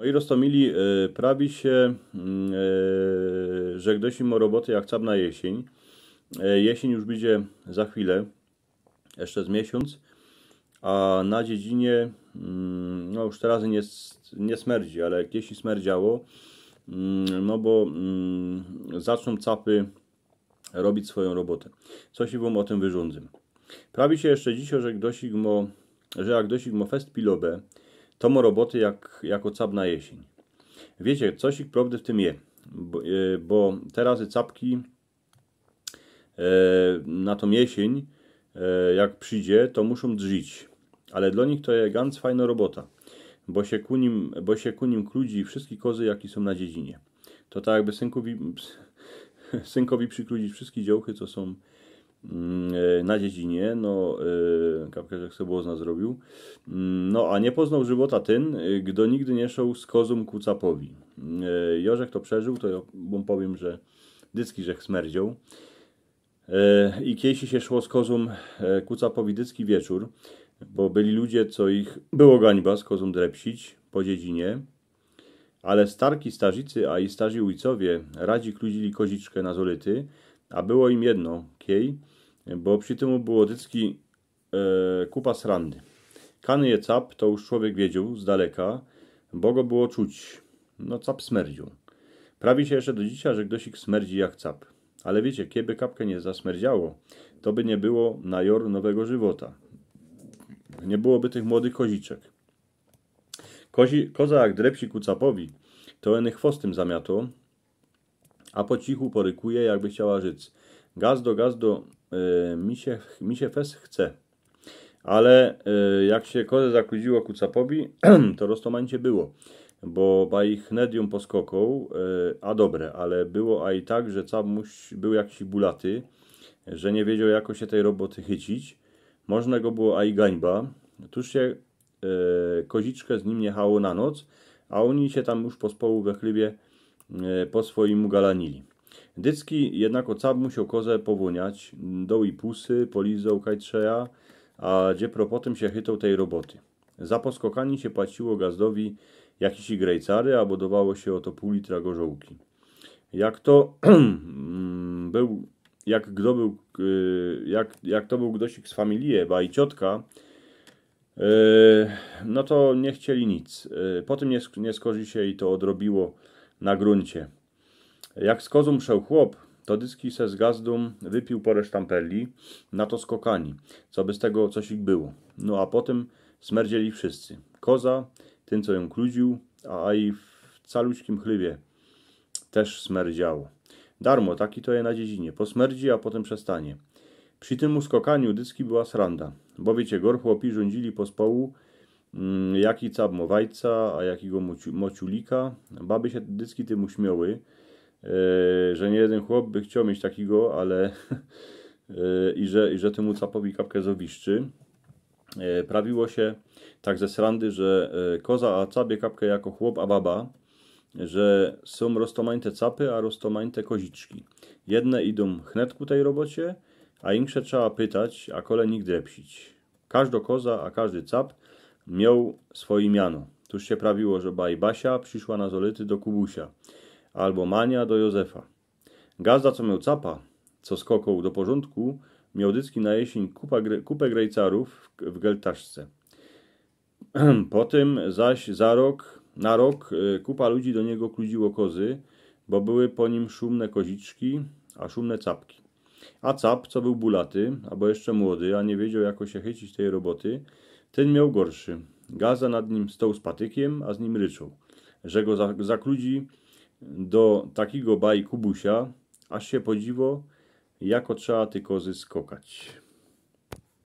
No i roztomili e, prawi się, mm, e, że gdyś im o roboty jak cap na jesień. E, jesień już będzie za chwilę, jeszcze z miesiąc, a na dziedzinie, mm, no już teraz nie, nie smerdzi, ale jeśli smerdziało, mm, no bo zaczną capy robić swoją robotę. Coś wam o tym wyrządzę. Prawi się jeszcze dzisiaj, że gdosik że jak gdosik mo fest pilobe, Tomo roboty jak, jako cap na jesień. Wiecie, coś ich prawdy w tym je, bo, e, bo teraz capki e, na tą jesień, e, jak przyjdzie, to muszą drżyć. Ale dla nich to jest ganz fajna robota, bo się ku nim, bo się ku nim kludzi wszystkie kozy, jakie są na dziedzinie. To tak jakby synkowi, synkowi przykludzić wszystkie działki, co są Mm, e, na dziedzinie, no kapkę e, jak sobie błozna zrobił, mm, no a nie poznał żywota ten, e, gdy nigdy nie szedł z kozum ku capowi. Mm, Jorzek to przeżył, to ja powiem, że dycki rzech smerdził. I kiesi się szło z kozum ku capowi dycki wieczór, bo byli ludzie, co ich było gańba z kozum drepsić po dziedzinie, ale starki starzycy, a i starzy ujcowie radzi kludzili koziczkę na zolyty, a było im jedno, bo przy tym było odycki e, kupa srandy. Kany je cap, to już człowiek wiedział z daleka, bo go było czuć. No cap smerdził. Prawi się jeszcze do dzisiaj, że ktoś ich smerdzi jak cap. Ale wiecie, kiedy kapkę nie zasmerdziało, to by nie było na jor nowego żywota. Nie byłoby tych młodych koziczek. Kozi, koza jak drepsi ku capowi, to eny chwostym zamiato, a po cichu porykuje, jakby chciała żyć. Gazdo, gazdo, yy, mi, się, mi się fes chce. Ale y, jak się kole zakudziło pobi, to roztomancie było. Bo ba ich nedium poskoką, y, a dobre, ale było a i tak, że cab muś, był jakiś bulaty, że nie wiedział jako się tej roboty chycić. Można go było a i gańba. Tuż się y, koziczkę z nim niechało na noc, a oni się tam już pospołu we chlebie po swoim galanili. Dycki jednak ocab musiał kozę powłoniać, doł i pusy, polizał kajtrzeja, a gdzie potem się chytał tej roboty. Za poskokanie się płaciło gazdowi jakiś grejcary, a budowało się oto pół litra gorzołki. Jak to mm, był, jak kto był, y, jak, jak to był gdosik z familii, ba i ciotka, y, no to nie chcieli nic. Y, po tym nie, nie skorzy się i to odrobiło na gruncie. Jak z kozą wszedł chłop, to dyski se z gazdum wypił porę sztampeli. na to skokani, co by z tego coś ich było. No a potem smerdzieli wszyscy. Koza, tym co ją kludził, a, i w caluśkim chlybie też smerdziało. Darmo, taki to je na dziedzinie. Posmerdzi, a potem przestanie. Przy tym uskokaniu dyski była sranda, bo wiecie, gor chłopi rządzili pospołu, mm, jaki cabmowajca, a jakiego mociulika. Baby się dyski tym uśmiały, E, że nie jeden chłop by chciał mieć takiego, ale e, i że, i że temu capowi kapkę zowiszczy. E, prawiło się tak ze srandy, że koza a cabie kapkę jako chłop a baba, że są roztomańte capy, a roztomańte koziczki. Jedne idą chnetku tej robocie, a insze trzeba pytać, a kole nigdy psić. Każdo koza, a każdy cap miał swoje miano. Tuż się prawiło, że baj basia przyszła na zolety do Kubusia albo mania do Józefa. Gazda, co miał capa, co skokoł do porządku, miał dycki na jesień kupa, kupę grejcarów w, w Geltaszce. Potem zaś za rok, na rok y, kupa ludzi do niego kludziło kozy, bo były po nim szumne koziczki, a szumne capki. A cap, co był bulaty, albo jeszcze młody, a nie wiedział, jako się chycić tej roboty, ten miał gorszy. Gaza nad nim stał z patykiem, a z nim ryczał, że go zakludzi do takiego baj kubusia, aż się podziwo, jako trzeba tylko zyskokać.